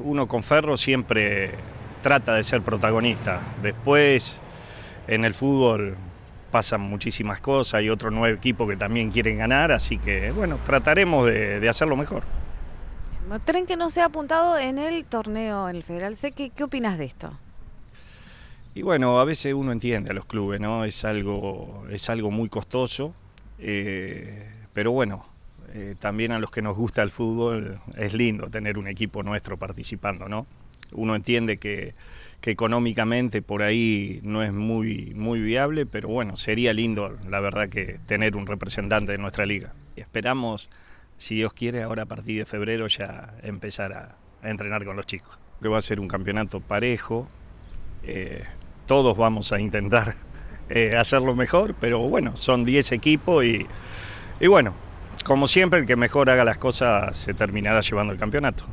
Uno con Ferro siempre trata de ser protagonista. Después en el fútbol pasan muchísimas cosas y otro nuevo equipo que también quieren ganar, así que bueno, trataremos de, hacerlo mejor. Tren que no se ha apuntado en el torneo, en el Federal C, ¿qué, opinas de esto? Y bueno, a veces uno entiende a los clubes, ¿no? Es algo, es algo muy costoso, eh, pero bueno, eh, también a los que nos gusta el fútbol es lindo tener un equipo nuestro participando, ¿no? Uno entiende que, que económicamente por ahí no es muy, muy viable, pero bueno, sería lindo, la verdad, que tener un representante de nuestra liga. Y esperamos, si Dios quiere, ahora a partir de febrero ya empezar a, entrenar con los chicos. Que va a ser un campeonato parejo, eh, todos vamos a intentar eh, hacerlo mejor, pero bueno, son 10 equipos y, y bueno, como siempre, el que mejor haga las cosas se terminará llevando el campeonato.